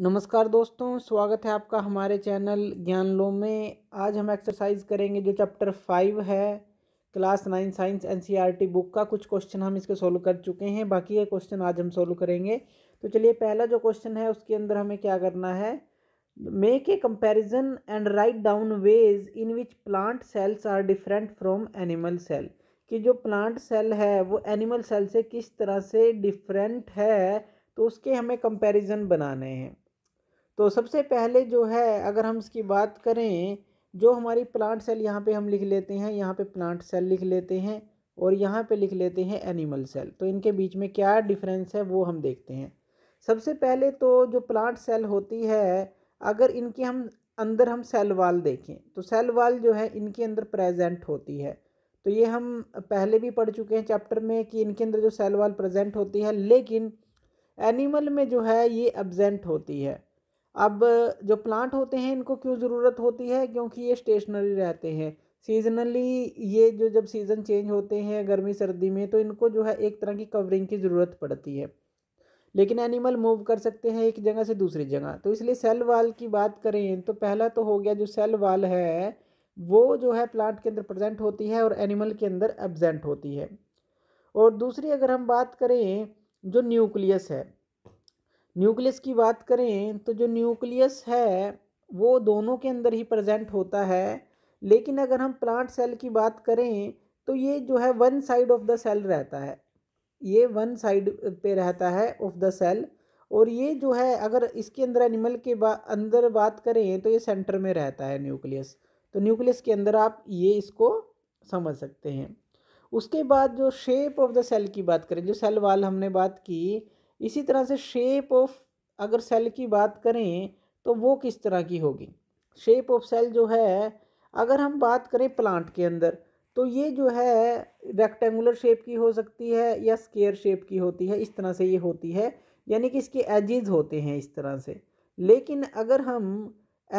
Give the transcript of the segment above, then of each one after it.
नमस्कार दोस्तों स्वागत है आपका हमारे चैनल ज्ञान लो में आज हम एक्सरसाइज करेंगे जो चैप्टर फाइव है class nine science NCERT book का कुछ क्वेश्चन हम इसके सोल्व कर चुके हैं बाकी के क्वेश्चन आज हम सोल्व करेंगे तो चलिए पहला जो क्वेश्चन है उसके अंदर हमें क्या करना है make a comparison and write down ways in which plant cells are different from animal cell कि जो प्लांट सेल है वो एनिमल सेल से किस तरह से डिफरेंट है तो उसके हमें कंपैरिजन बनाने हैं तो सबसे पहले जो है अगर हम इसकी बात करें जो हमारी प्लांट सेल यहाँ पे हम लिख लेते हैं यहाँ पे प्लांट सेल लिख लेते हैं और यहाँ पे लिख लेते हैं एनिमल सेल तो इनके बीच में क्या डिफरेंस है वो हम देखते हैं सबसे पहले तो जो प्लांट सेल होती है अगर इनके हम अंदर हम सेल वाल देखें तो सेल वाल जो है इनके अंदर प्रेजेंट होती है तो ये हम पहले भी पढ़ चुके हैं चैप्टर में कि इनके अंदर जो सेल वाल प्रेजेंट होती है लेकिन एनिमल में जो है ये एबजेंट होती है अब जो प्लांट होते हैं इनको क्यों ज़रूरत होती है क्योंकि ये स्टेशनरी रहते हैं सीजनली ये जो जब सीज़न चेंज होते हैं गर्मी सर्दी में तो इनको जो है एक तरह की कवरिंग की ज़रूरत पड़ती है लेकिन एनिमल मूव कर सकते हैं एक जगह से दूसरी जगह तो इसलिए सेल वाल की बात करें तो पहला तो हो गया जो सेल वाल है वो जो है प्लांट के अंदर प्रजेंट होती है और एनिमल के अंदर एबजेंट होती है और दूसरी अगर हम बात करें जो न्यूक्लियस है न्यूक्लियस की बात करें तो जो न्यूक्लियस है वो दोनों के अंदर ही प्रेजेंट होता है लेकिन अगर हम प्लांट सेल की बात करें तो ये जो है one side of the cell रहता है ये वन साइड पे रहता है ऑफ द सेल और ये जो है अगर इसके अंदर एनिमल के बा, अंदर बात करें तो ये सेंटर में रहता है न्यूक्लियस तो न्यूक्लियस के अंदर आप ये इसको समझ सकते हैं उसके बाद जो शेप ऑफ द सेल की बात करें जो सेल वाल हमने बात की इसी तरह से शेप ऑफ अगर सेल की बात करें तो वो किस तरह की होगी शेप ऑफ सेल जो है अगर हम बात करें प्लांट के अंदर तो ये जो है रेक्टेंगुलर शेप की हो सकती है या स्केयर शेप की होती है इस तरह से ये होती है यानी कि इसके एजिज होते हैं इस तरह से लेकिन अगर हम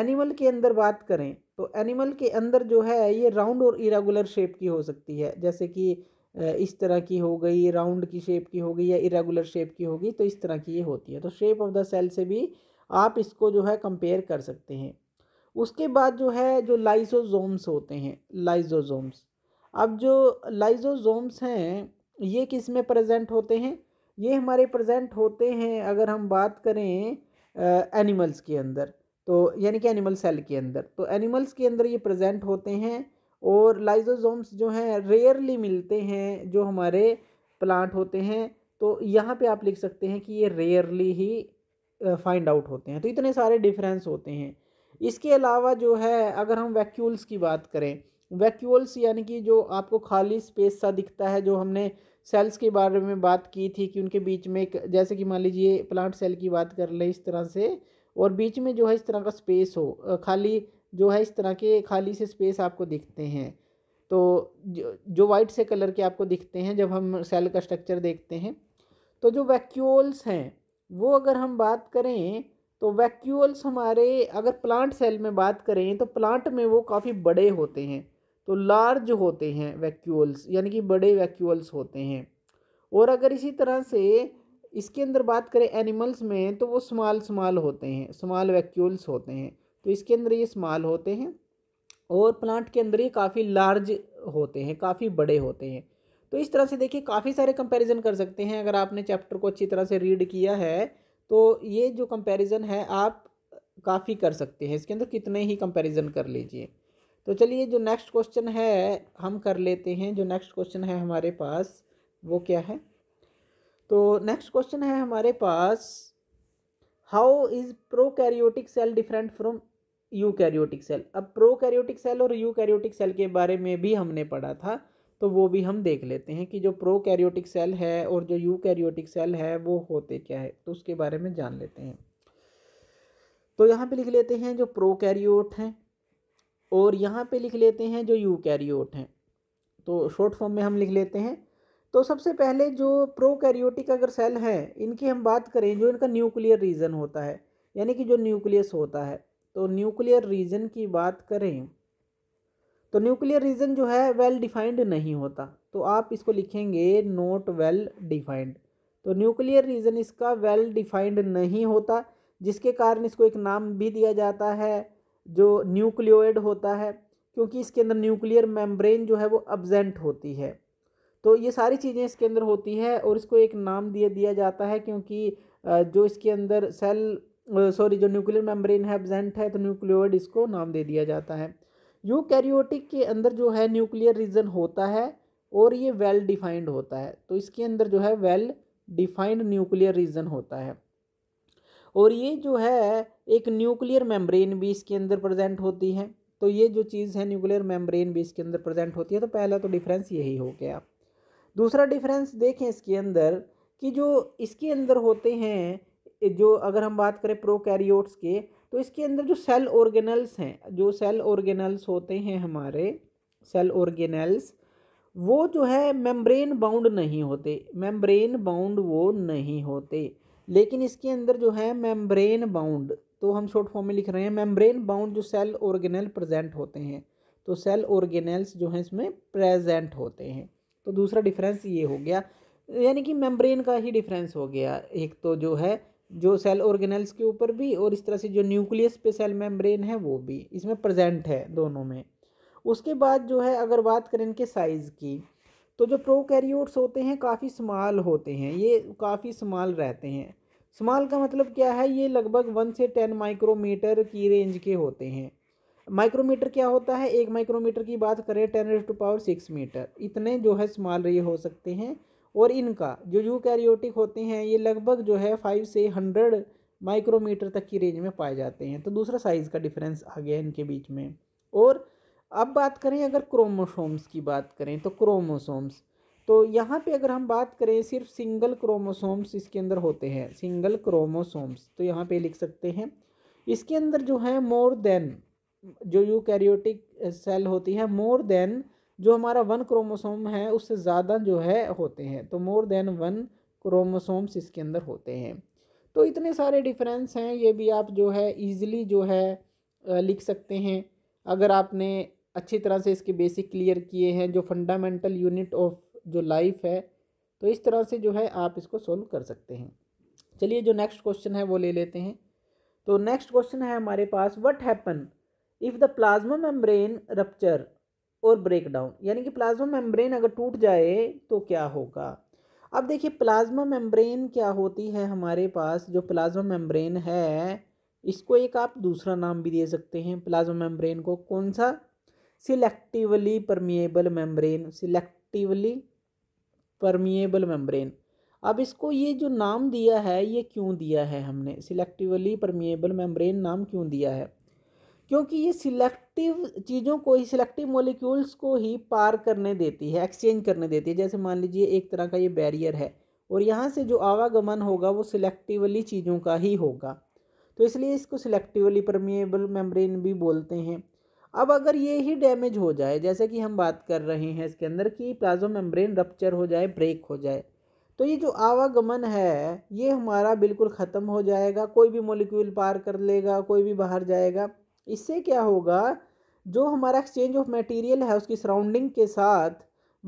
एनिमल के अंदर बात करें तो एनिमल के अंदर जो है ये राउंड और इरेगुलर शेप की हो सकती है जैसे कि इस तरह की हो गई राउंड की शेप की होगी या इरेगुलर शेप की होगी तो इस तरह की ये होती है तो शेप ऑफ द सेल से भी आप इसको जो है कंपेयर कर सकते हैं उसके बाद जो है जो लाइजोजोम्स होते हैं लाइजोजोम्स अब जो लाइजोजोम्स हैं ये किस में प्रजेंट होते हैं ये हमारे प्रजेंट होते हैं अगर हम बात करें एनिमल्स के अंदर तो यानी कि एनिमल सेल के अंदर तो एनिमल्स के अंदर ये प्रेजेंट होते हैं और लाइजोजोम्स जो हैं रेयरली मिलते हैं जो हमारे प्लांट होते हैं तो यहाँ पे आप लिख सकते हैं कि ये रेयरली ही फाइंड आउट होते हैं तो इतने सारे डिफरेंस होते हैं इसके अलावा जो है अगर हम वैक्यूल्स की बात करें वैक्यूल्स यानी कि जो आपको खाली स्पेस सा दिखता है जो हमने सेल्स के बारे में बात की थी कि उनके बीच में एक जैसे कि मान लीजिए प्लांट सेल की बात कर लें इस तरह से और बीच में जो है इस तरह का स्पेस हो खाली जो है इस तरह के खाली से स्पेस आपको दिखते हैं तो जो वाइट से कलर के आपको दिखते हैं जब हम सेल का स्ट्रक्चर देखते हैं तो जो वैक्यूल्स हैं वो अगर हम बात करें तो वैक्यूल्स हमारे अगर प्लांट सेल में बात करें तो प्लांट में वो काफ़ी बड़े होते हैं तो लार्ज होते हैं वैक्यूल्स यानी कि बड़े वैक्यूल्स होते हैं और अगर इसी तरह से इसके अंदर बात करें एनिमल्स में तो वो स्मॉल स्मॉल होते हैं स्मॉल वैक्यूल्स होते हैं तो इसके अंदर ये स्मॉल होते हैं और प्लांट के अंदर ये काफ़ी लार्ज होते हैं काफ़ी बड़े होते हैं तो इस तरह से देखिए काफ़ी सारे कंपैरिजन कर सकते हैं अगर आपने चैप्टर को अच्छी तरह से रीड किया है तो ये जो कंपैरिजन है आप काफ़ी कर सकते हैं इसके अंदर कितने ही कंपैरिजन कर लीजिए तो चलिए जो नेक्स्ट क्वेश्चन है हम कर लेते हैं जो नेक्स्ट क्वेश्चन है हमारे पास वो क्या है तो नेक्स्ट क्वेश्चन है हमारे पास how is karyotic cell different from eukaryotic cell अब प्रोकैरियोटिक सेल और यूकैरियोटिक सेल के बारे में भी हमने पढ़ा था तो वो भी हम देख लेते हैं कि जो प्रोकैरियोटिक सेल है और जो यूकैरियोटिक सेल है वो होते क्या है तो उसके बारे में जान लेते हैं तो यहाँ पे लिख लेते हैं जो प्रोकैरियोट हैं और यहाँ पे लिख लेते हैं जो यूकैरियोट हैं तो शॉर्ट फॉर्म में हम लिख लेते हैं तो सबसे पहले जो प्रोकैरियोटिक अगर सेल है इनकी हम बात करें जो इनका न्यूक्लियर रीजन होता है यानी कि जो न्यूक्लियस होता है तो न्यूक्लियर रीजन की बात करें तो न्यूक्लियर रीजन जो है वेल well डिफाइंड नहीं होता तो आप इसको लिखेंगे नोट वेल डिफाइंड तो न्यूक्लियर रीजन इसका वेल well डिफाइंड नहीं होता जिसके कारण इसको एक नाम भी दिया जाता है जो न्यूक्लियोइड होता है क्योंकि इसके अंदर न्यूक्लियर मेम्ब्रेन जो है वो अब्जेंट होती है तो ये सारी चीज़ें इसके अंदर होती है और इसको एक नाम दिया दिया जाता है क्योंकि जो इसके अंदर सेल सॉरी जो न्यूक्लियर मेम्ब्रेन है एबजेंट है तो न्यूक्लियोइड इसको नाम दे दिया जाता है यूकैरियोटिक के अंदर जो है न्यूक्लियर रीजन होता है और ये वेल डिफाइंड होता है तो इसके अंदर जो है वेल डिफाइंड न्यूक्लियर रीजन होता है और ये जो है एक न्यूक्लियर मेम्ब्रेन भी इसके अंदर प्रजेंट होती है तो ये जो चीज़ है न्यूक्लियर मेम्ब्रेन भी इसके अंदर प्रजेंट होती है तो पहला तो डिफरेंस यही हो गया दूसरा डिफरेंस देखें इसके अंदर कि जो इसके अंदर होते हैं जो अगर हम बात करें प्रोकैरियोट्स के तो इसके अंदर जो सेल ऑर्गेनल्स हैं जो सेल ऑर्गेनल्स होते हैं हमारे सेल ऑर्गेनल्स वो जो है मेम्ब्रेन बाउंड नहीं होते मेम्ब्रेन बाउंड वो नहीं होते लेकिन इसके अंदर जो है मेम्ब्रेन बाउंड तो हम शॉर्ट फॉर्म में लिख रहे हैं मेम्ब्रेन बाउंड जो सेल ऑर्गेनल प्रेजेंट होते हैं तो सेल ऑर्गेनल्स जो हैं इसमें प्रेजेंट होते हैं तो दूसरा डिफरेंस ये हो गया यानी कि मेम्ब्रेन का ही डिफरेंस हो गया एक तो जो है जो सेल ऑर्गेनल्स के ऊपर भी और इस तरह से जो न्यूक्लियस पे सेल मेम्ब्रेन है वो भी इसमें प्रेजेंट है दोनों में उसके बाद जो है अगर बात करें इनके साइज़ की तो जो प्रोकैरियोट्स होते हैं काफ़ी स्माल होते हैं ये काफ़ी स्माल रहते हैं स्माल का मतलब क्या है ये लगभग वन से टेन माइक्रोमीटर की रेंज के होते हैं माइक्रोमीटर क्या होता है एक माइक्रोमीटर की बात करें ten to power six metre इतने जो है स्माल ये हो सकते हैं और इनका जो कैरियोटिक होते हैं ये लगभग जो है फाइव से हंड्रेड माइक्रोमीटर तक की रेंज में पाए जाते हैं तो दूसरा साइज़ का डिफरेंस आ गया इनके बीच में और अब बात करें अगर क्रोमोसोम्स की बात करें तो क्रोमोसोम्स तो यहाँ पे अगर हम बात करें सिर्फ सिंगल क्रोमोसोम्स इसके अंदर होते हैं सिंगल क्रोमोसोम्स तो यहाँ पे लिख सकते हैं इसके अंदर जो है मोर देन जो कैरियोटिक सेल होती है मोर देन जो हमारा वन क्रोमोसोम है उससे ज़्यादा जो है होते हैं तो मोर देन वन क्रोमोसोम्स इसके अंदर होते हैं तो इतने सारे डिफरेंस हैं ये भी आप जो है ईज़िली जो है लिख सकते हैं अगर आपने अच्छी तरह से इसके बेसिक क्लियर किए हैं जो फंडामेंटल यूनिट ऑफ जो लाइफ है तो इस तरह से जो है आप इसको सोल्व कर सकते हैं चलिए जो नेक्स्ट क्वेश्चन है वो ले लेते हैं तो नेक्स्ट क्वेश्चन है हमारे पास what happen if the plasma membrane rupture और ब्रेक डाउन यानी कि प्लाज्मा मेम्ब्रेन अगर टूट जाए तो क्या होगा अब देखिए प्लाज्मा मेम्ब्रेन क्या होती है हमारे पास जो प्लाज्मा मेम्ब्रेन है इसको एक आप दूसरा नाम भी दे सकते हैं प्लाज्मा मेम्ब्रेन को कौन सा selectively permeable membrane selectively permeable membrane अब इसको ये जो नाम दिया है ये क्यों दिया है हमने सिलेक्टिवली परमिएबल मेम्ब्रेन नाम क्यों दिया है क्योंकि ये सिलेक्ट सिलेक्टिव चीज़ों को ही सिलेक्टिव मोलिक्यूल्स को ही पार करने देती है एक्सचेंज करने देती है जैसे मान लीजिए एक तरह का ये बैरियर है और यहाँ से जो आवागमन होगा वो सिलेक्टिवली चीज़ों का ही होगा तो इसलिए इसको सिलेक्टिवली परमिएबल मेम्ब्रेन भी बोलते हैं अब अगर ये ही डैमेज हो जाए जैसे कि हम बात कर रहे हैं इसके अंदर कि प्लाज्मा मेम्ब्रेन रप्चर हो जाए ब्रेक हो जाए तो ये जो आवागमन है ये हमारा बिल्कुल ख़त्म हो जाएगा कोई भी मोलिक्यूल पार कर लेगा कोई भी बाहर जाएगा इससे क्या होगा जो हमारा एक्सचेंज ऑफ मटेरियल है उसकी सराउंडिंग के साथ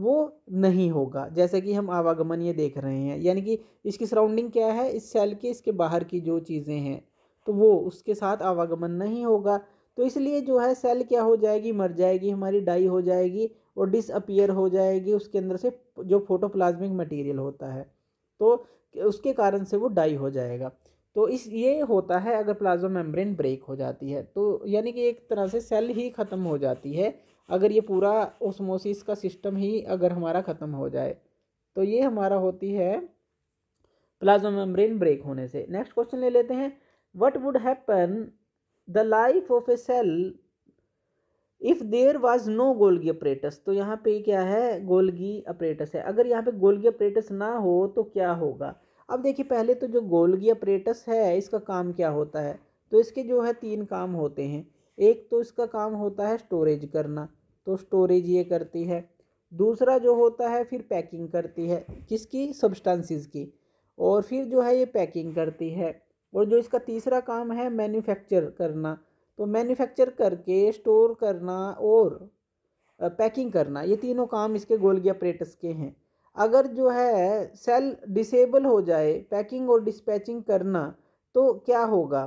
वो नहीं होगा जैसे कि हम आवागमन ये देख रहे हैं यानी कि इसकी सराउंडिंग क्या है इस सेल के इसके बाहर की जो चीज़ें हैं तो वो उसके साथ आवागमन नहीं होगा तो इसलिए जो है सेल क्या हो जाएगी मर जाएगी हमारी डाई हो जाएगी और डिसअपियर हो जाएगी उसके अंदर से जो फोटोप्लाज्मिक मटेरियल होता है तो उसके कारण से वो डाई हो जाएगा तो इस ये होता है अगर प्लाज्मा मेम्ब्रेन ब्रेक हो जाती है तो यानी कि एक तरह से सेल ही ख़त्म हो जाती है अगर ये पूरा ओस्मोसिस का सिस्टम ही अगर हमारा ख़त्म हो जाए तो ये हमारा होती है प्लाज्मा मेम्ब्रेन ब्रेक होने से नेक्स्ट क्वेश्चन ले लेते हैं what would happen the life of a cell if there was no Golgi apparatus तो यहाँ पे क्या है गोल्गी अपरेटस है अगर यहाँ पे गोल्गी अपरेटस ना हो तो क्या होगा अब देखिए पहले तो जो गोल्गी अप्रेटस है इसका काम क्या होता है तो इसके जो है तीन काम होते हैं एक तो इसका काम होता है स्टोरेज करना तो स्टोरेज ये करती है दूसरा जो होता है फिर पैकिंग करती है किसकी सब्सटेंसेस की और फिर जो है ये पैकिंग करती है और जो इसका तीसरा काम है मैन्युफैक्चर करना तो मैन्युफैक्चर करके स्टोर करना और पैकिंग करना ये तीनों काम इसके गोल्गी अप्रेटस के हैं अगर जो है सेल डिसेबल हो जाए पैकिंग और डिस्पैचिंग करना तो क्या होगा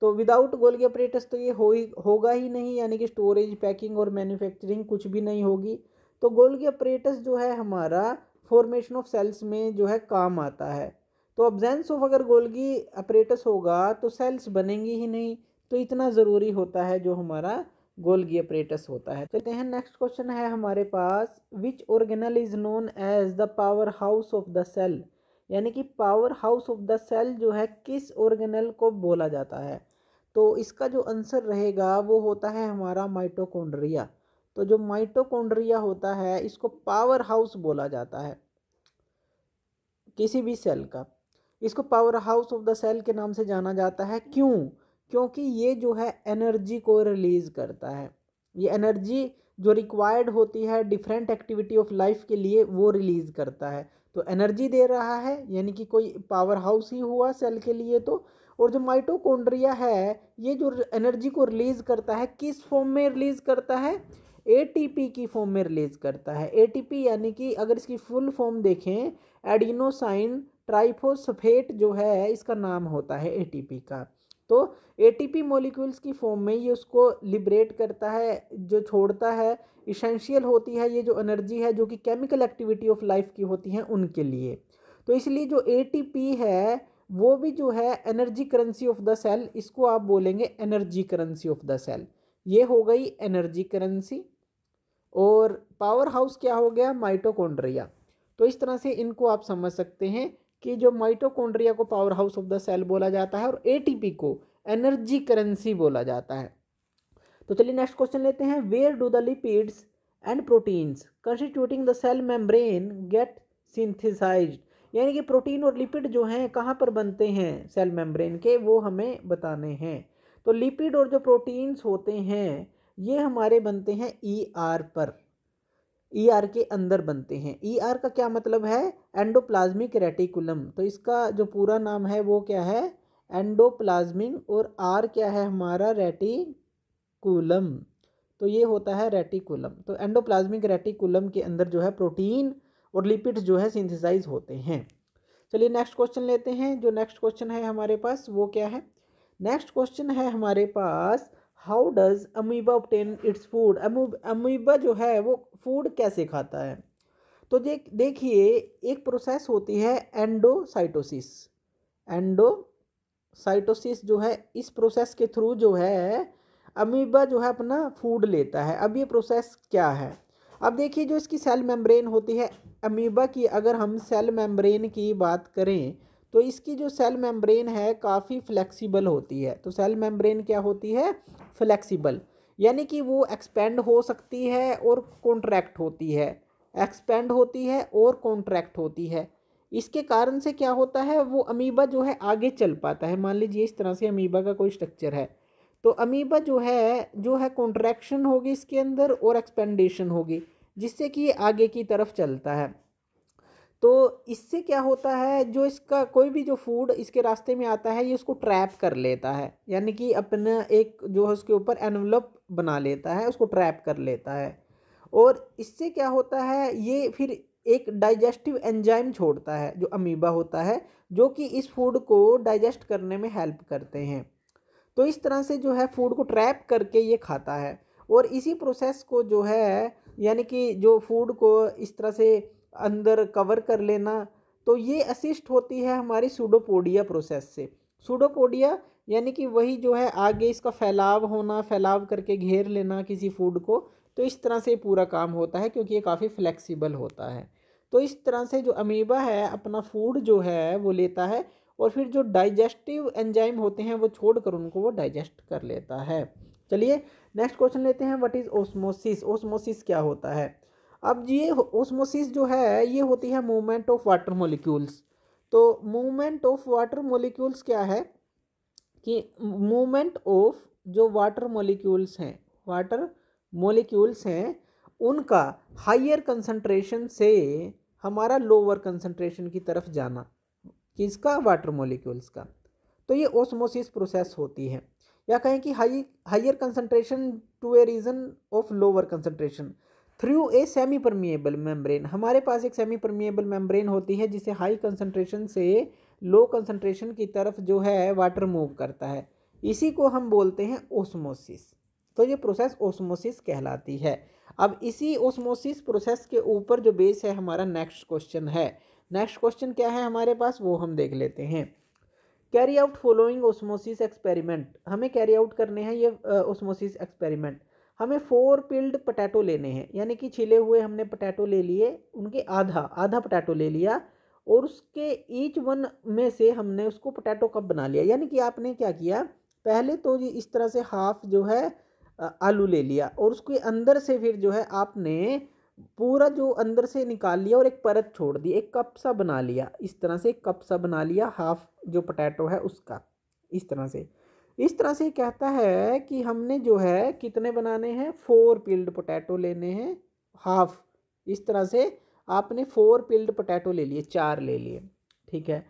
तो विदाउट गोल्गी अपरेटस तो ये हो ही होगा ही नहीं यानी कि स्टोरेज पैकिंग और मैन्युफैक्चरिंग कुछ भी नहीं होगी तो गोल्गी अपरेटस जो है हमारा फॉर्मेशन ऑफ सेल्स में जो है काम आता है तो अब्जेंस ऑफ अगर गोल्गी अपरेटस होगा तो सेल्स बनेंगी ही नहीं तो इतना ज़रूरी होता है जो हमारा गोल्गी अपरेटस होता है कहते हैं नेक्स्ट क्वेश्चन है हमारे पास which organelle is known as the powerhouse of the cell यानी कि powerhouse of the cell जो है किस ऑर्गेनल को बोला जाता है तो इसका जो आंसर रहेगा वो होता है हमारा माइटोकोंड्रिया तो जो माइटोकोंड्रिया होता है इसको पावर हाउस बोला जाता है किसी भी सेल का इसको powerhouse of the cell के नाम से जाना जाता है क्यों क्योंकि ये जो है एनर्जी को रिलीज़ करता है ये एनर्जी जो रिक्वायर्ड होती है डिफरेंट एक्टिविटी ऑफ लाइफ के लिए वो रिलीज़ करता है तो एनर्जी दे रहा है यानी कि कोई पावर हाउस ही हुआ सेल के लिए तो और जो माइटोकॉन्ड्रिया है ये जो एनर्जी को रिलीज़ करता है किस फॉर्म में रिलीज़ करता है एटीपी की फॉर्म में रिलीज़ करता है एटीपी यानी कि अगर इसकी फुल फॉर्म देखें एडिनोसाइन ट्राइफोसफेट जो है इसका नाम होता है एटीपी का तो एटीपी मॉलिक्यूल्स की फॉर्म में ये उसको लिबरेट करता है जो छोड़ता है इसेंशियल होती है ये जो एनर्जी है जो कि केमिकल एक्टिविटी ऑफ लाइफ की होती है उनके लिए तो इसलिए जो एटीपी है वो भी जो है energy currency of the cell इसको आप बोलेंगे energy currency of the cell ये हो गई एनर्जी करेंसी और पावर हाउस क्या हो गया माइटोकोंड्रिया तो इस तरह से इनको आप समझ सकते हैं कि जो माइटोकॉन्ड्रिया को powerhouse of the cell बोला जाता है और एटीपी को एनर्जी करेंसी बोला जाता है तो चलिए नेक्स्ट क्वेश्चन लेते हैं where do the lipids and proteins constituting the cell membrane get synthesize यानी कि प्रोटीन और लिपिड जो हैं कहाँ पर बनते हैं सेल मेम्ब्रेन के वो हमें बताने हैं तो लिपिड और जो प्रोटीन्स होते हैं ये हमारे बनते हैं ई e ER पर ई e ER के अंदर बनते हैं ई e ER का क्या मतलब है एंडोप्लाज्मिक रेटिकुलम तो इसका जो पूरा नाम है वो क्या है एंडोप्लाज्मिक और आर क्या है हमारा रेटिकुलम तो ये होता है रेटिकुलम तो एंडोप्लाज्मिक रेटिकुलम के अंदर जो है प्रोटीन और लिपिड्स जो है सिंथेसाइज होते हैं चलिए नेक्स्ट क्वेश्चन लेते हैं जो नेक्स्ट क्वेश्चन है हमारे पास वो क्या है नेक्स्ट क्वेश्चन है हमारे पास how does amoeba obtain its food amoeba जो है वो फूड कैसे खाता है तो देख देखिए एक प्रोसेस होती है एंडोसाइटोसिस एंडोसाइटोसिस जो है इस प्रोसेस के थ्रू जो है अमीबा जो है अपना फूड लेता है अब ये प्रोसेस क्या है अब देखिए जो इसकी सेल मेम्ब्रेन होती है अमीबा की अगर हम सेल मेम्ब्रेन की बात करें तो इसकी जो सेल मेम्ब्रेन है काफ़ी फ्लेक्सिबल होती है तो सेल मेम्ब्रेन क्या होती है फ्लेक्सिबल यानी कि वो एक्सपेंड हो सकती है और कॉन्ट्रैक्ट होती है एक्सपेंड होती है और कॉन्ट्रैक्ट होती है इसके कारण से क्या होता है वो अमीबा जो है आगे चल पाता है मान लीजिए इस तरह से अमीबा का कोई स्ट्रक्चर है तो अमीबा जो है जो है कॉन्ट्रैक्शन होगी इसके अंदर और एक्सपेंडेशन होगी जिससे कि ये आगे की तरफ चलता है तो इससे क्या होता है जो इसका कोई भी जो फूड इसके रास्ते में आता है ये उसको ट्रैप कर लेता है यानी कि अपना एक जो है उसके ऊपर एनवलप बना लेता है उसको ट्रैप कर लेता है और इससे क्या होता है ये फिर एक डाइजेस्टिव एंजाइम छोड़ता है जो अमीबा होता है जो कि इस फूड को डाइजेस्ट करने में हेल्प करते हैं तो इस तरह से जो है फूड को ट्रैप करके ये खाता है और इसी प्रोसेस को जो है यानी कि जो फूड को इस तरह से अंदर कवर कर लेना तो ये असिस्ट होती है हमारी सूडोपोडिया प्रोसेस से सूडोपोडिया यानी कि वही जो है आगे इसका फैलाव होना फैलाव करके घेर लेना किसी फूड को तो इस तरह से पूरा काम होता है क्योंकि ये काफ़ी फ्लेक्सिबल होता है तो इस तरह से जो अमीबा है अपना फूड जो है वो लेता है और फिर जो डाइजेस्टिव एंजाइम होते हैं वो छोड़ कर उनको वो डाइजेस्ट कर लेता है चलिए नेक्स्ट क्वेश्चन लेते हैं व्हाट इज़ ओस्मोसिस ओस्मोसिस क्या होता है अब ये ओस्मोसिस जो है ये होती है मूवमेंट ऑफ वाटर मोलिक्यूल्स तो मूवमेंट ऑफ वाटर मोलिक्यूल्स क्या है कि मूवमेंट ऑफ जो वाटर मोलिक्यूल्स हैं वाटर मोलिक्यूल्स हैं उनका हाइयर कंसंट्रेशन से हमारा लोअर कंसंट्रेशन की तरफ जाना किसका वाटर मोलिक्यूल्स का तो ये ओस्मोसिस प्रोसेस होती है या कहें कि high higher concentration to a region of lower concentration through a semipermeable membrane हमारे पास एक सेमी परमिएबल मेम्ब्रेन होती है जिसे हाई कंसनट्रेशन से लो कंसनट्रेशन की तरफ जो है वाटर मूव करता है इसी को हम बोलते हैं ओसमोसिस तो ये प्रोसेस ओसमोसिस कहलाती है अब इसी ओसमोसिस प्रोसेस के ऊपर जो बेस है हमारा नेक्स्ट क्वेश्चन है नेक्स्ट क्वेश्चन क्या है हमारे पास वो हम देख लेते हैं carry out following osmosis experiment हमें कैरी आउट करने हैं ये ओसमोसिस एक्सपेरिमेंट हमें फोर पिल्ड पटैटो लेने हैं यानी कि छिले हुए हमने पटैटो ले लिए उनके आधा आधा पटैटो ले लिया और उसके ईच वन में से हमने उसको पटैटो कप बना लिया यानी कि आपने क्या किया पहले तो जी इस तरह से हाफ जो है आलू ले लिया और उसके अंदर से फिर जो है आपने पूरा जो अंदर से निकाल लिया और एक परत छोड़ दी एक कप सा बना लिया इस तरह से एक कप सा बना लिया हाफ जो पटैटो है उसका इस तरह से इस तरह से कहता है कि हमने जो है कितने बनाने हैं फोर पिल्ड पोटैटो लेने हैं हाफ इस तरह से आपने फोर पिल्ड पोटैटो ले लिए चार ले लिए ठीक है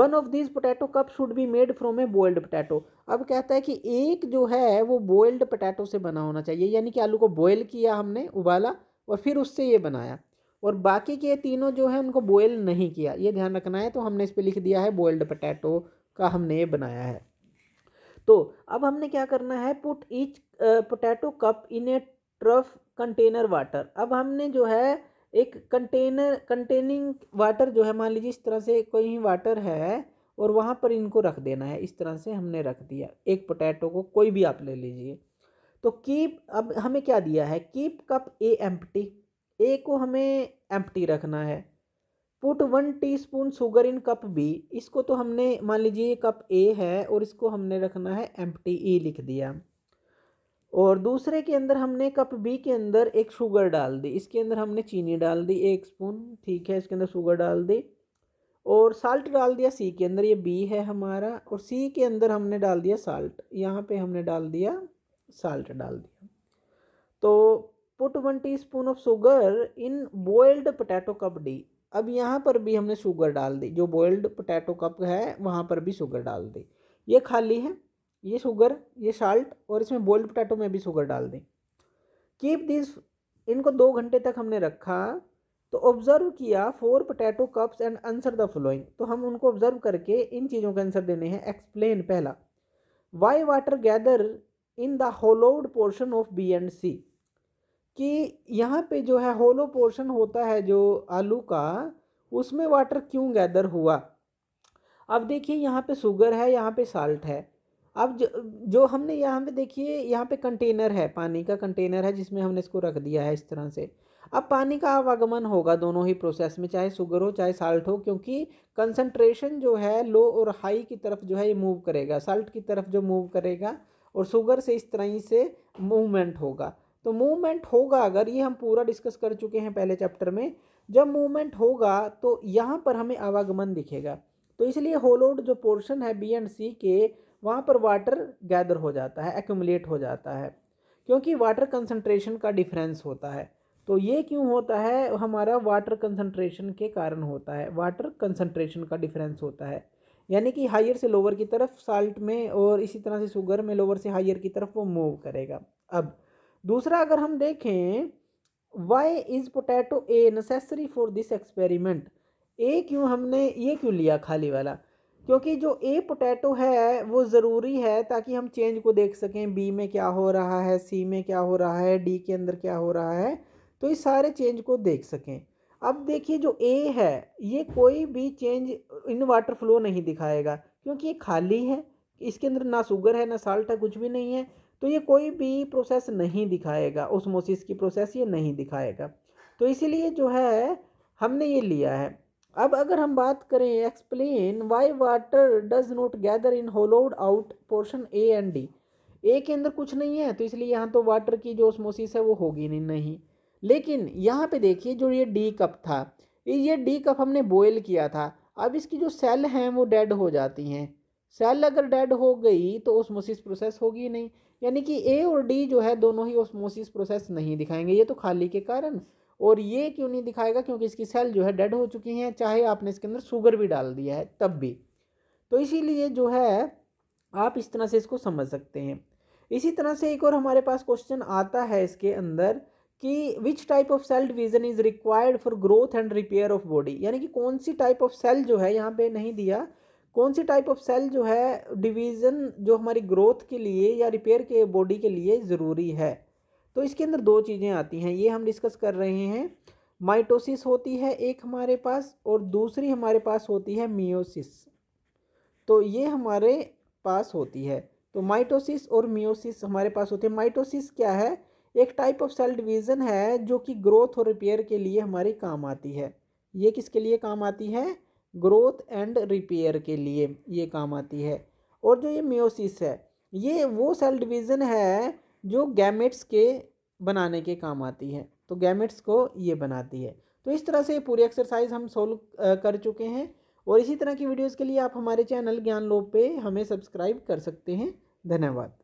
one of these potato cup should be made from a boiled potato अब कहता है कि एक जो है वो बॉयल्ड पोटैटो से बना होना चाहिए यानी कि आलू को बॉयल किया हमने उबाला और फिर उससे ये बनाया और बाकी के तीनों जो है उनको बॉयल नहीं किया ये ध्यान रखना है तो हमने इस पर लिख दिया है बॉयल्ड पोटैटो का हमने ये बनाया है तो अब हमने क्या करना है put each potato cup in a trough container water अब हमने जो है एक कंटेनर कंटेनिंग वाटर जो है मान लीजिए इस तरह से कोई वाटर है और वहाँ पर इनको रख देना है इस तरह से हमने रख दिया एक पोटैटो को कोई भी आप ले लीजिए तो कीप अब हमें क्या दिया है keep cup A empty A को हमें एम्प्टी रखना है put one teaspoon sugar in cup B इसको तो हमने मान लीजिए ये कप ए है और इसको हमने रखना है एम टी ई लिख दिया और दूसरे के अंदर हमने कप बी के अंदर एक शुगर डाल दी इसके अंदर हमने चीनी डाल दी एक स्पून ठीक है इसके अंदर शुगर डाल दी और साल्ट डाल दिया सी के अंदर ये बी है हमारा और सी के अंदर हमने डाल दिया साल्ट यहाँ पे हमने डाल दिया साल्ट डाल दिया तो put one teaspoon of sugar in boiled potato cup D अब यहाँ पर भी हमने शुगर डाल दी जो बॉयल्ड पोटैटो कप है वहाँ पर भी शुगर डाल दी ये खाली है ये शुगर ये साल्ट और इसमें बॉयल्ड पोटैटो में भी शुगर डाल दें कीप दिस इनको दो घंटे तक हमने रखा तो ऑब्ज़र्व किया four potato cups and answer the following तो हम उनको ऑब्ज़र्व करके इन चीज़ों के आंसर देने हैं एक्सप्लेन पहला why water gather in the hollowed portion of B and C कि यहाँ पे जो है होलो पोर्शन होता है जो आलू का उसमें वाटर क्यों गैदर हुआ अब देखिए यहाँ पे शुगर है यहाँ पे साल्ट है अब जो जो हमने यहाँ पे देखिए यहाँ पे कंटेनर है पानी का कंटेनर है जिसमें हमने इसको रख दिया है इस तरह से अब पानी का आवागमन होगा दोनों ही प्रोसेस में चाहे शुगर हो चाहे साल्ट हो क्योंकि कंसनट्रेशन जो है लो और हाई की तरफ जो है ये मूव करेगा साल्ट की तरफ जो मूव करेगा और शुगर से इस तरह से मूवमेंट होगा तो मूवमेंट होगा अगर ये हम पूरा डिस्कस कर चुके हैं पहले चैप्टर में जब मूवमेंट होगा तो यहाँ पर हमें आवागमन दिखेगा तो इसलिए होलोड जो पोर्शन है बी एंड सी के वहाँ पर वाटर गैदर हो जाता है एक्यूमुलेट हो जाता है क्योंकि वाटर कंसनट्रेशन का डिफरेंस होता है तो ये क्यों होता है हमारा वाटर कंसनट्रेशन के कारण होता है वाटर कंसनट्रेशन का डिफरेंस होता है यानी कि हायर से लोअर की तरफ साल्ट में और इसी तरह से शुगर में लोअर से हायर की तरफ वो मूव करेगा अब दूसरा अगर हम देखें why is potato a necessary for this experiment a क्यों हमने ये क्यों लिया खाली वाला क्योंकि जो ए पोटैटो है वो ज़रूरी है ताकि हम चेंज को देख सकें बी में क्या हो रहा है सी में क्या हो रहा है डी के अंदर क्या हो रहा है तो इस सारे चेंज को देख सकें अब देखिए जो ए है ये कोई भी चेंज इन वाटर फ्लो नहीं दिखाएगा क्योंकि ये खाली है इसके अंदर ना शुगर है ना साल्ट है कुछ भी नहीं है तो ये कोई भी प्रोसेस नहीं दिखाएगा उसमोसिस की प्रोसेस ये नहीं दिखाएगा तो इसीलिए जो है हमने ये लिया है अब अगर हम बात करें explain why water does not gather in hollowed out portion A and D A के अंदर कुछ नहीं है तो इसलिए यहाँ तो वाटर की जो उसमोसिस है वो होगी नहीं नहीं लेकिन यहाँ पे देखिए जो ये डी कप था ये डी कप हमने बॉयल किया था अब इसकी जो सेल हैं वो डेड हो जाती हैं सेल अगर डेड हो गई तो ओस्मोसिस प्रोसेस होगी नहीं यानी कि ए और डी जो है दोनों ही ओस्मोसिस प्रोसेस नहीं दिखाएंगे ये तो खाली के कारण और ये क्यों नहीं दिखाएगा क्योंकि इसकी सेल जो है डेड हो चुकी हैं चाहे आपने इसके अंदर शुगर भी डाल दिया है तब भी तो इसीलिए जो है आप इस तरह से इसको समझ सकते हैं इसी तरह से एक और हमारे पास क्वेश्चन आता है इसके अंदर कि which type of cell division is required for growth and repair of body यानी कि कौन सी टाइप ऑफ सेल जो है यहाँ पे नहीं दिया कौन सी टाइप ऑफ सेल जो है डिवीज़न जो हमारी ग्रोथ के लिए या रिपेयर के बॉडी के लिए ज़रूरी है तो इसके अंदर दो चीज़ें आती हैं ये हम डिस्कस कर रहे हैं माइटोसिस होती है एक हमारे पास और दूसरी हमारे पास होती है मियोसिस तो ये हमारे पास होती है तो माइटोसिस और मियोसिस हमारे पास होती है माइटोसिस क्या है एक टाइप ऑफ सेल डिवीज़न है जो कि ग्रोथ और रिपेयर के लिए हमारे काम आती है ये किसके लिए काम आती है ग्रोथ एंड रिपेयर के लिए ये काम आती है और जो ये म्योसिस है ये वो सेल डिवीज़न है जो गैमेट्स के बनाने के काम आती है तो गैमेट्स को ये बनाती है तो इस तरह से पूरी एक्सरसाइज हम सोल्व कर चुके हैं और इसी तरह की वीडियोज़ के लिए आप हमारे चैनल ज्ञान लोप पे हमें सब्सक्राइब कर सकते हैं धन्यवाद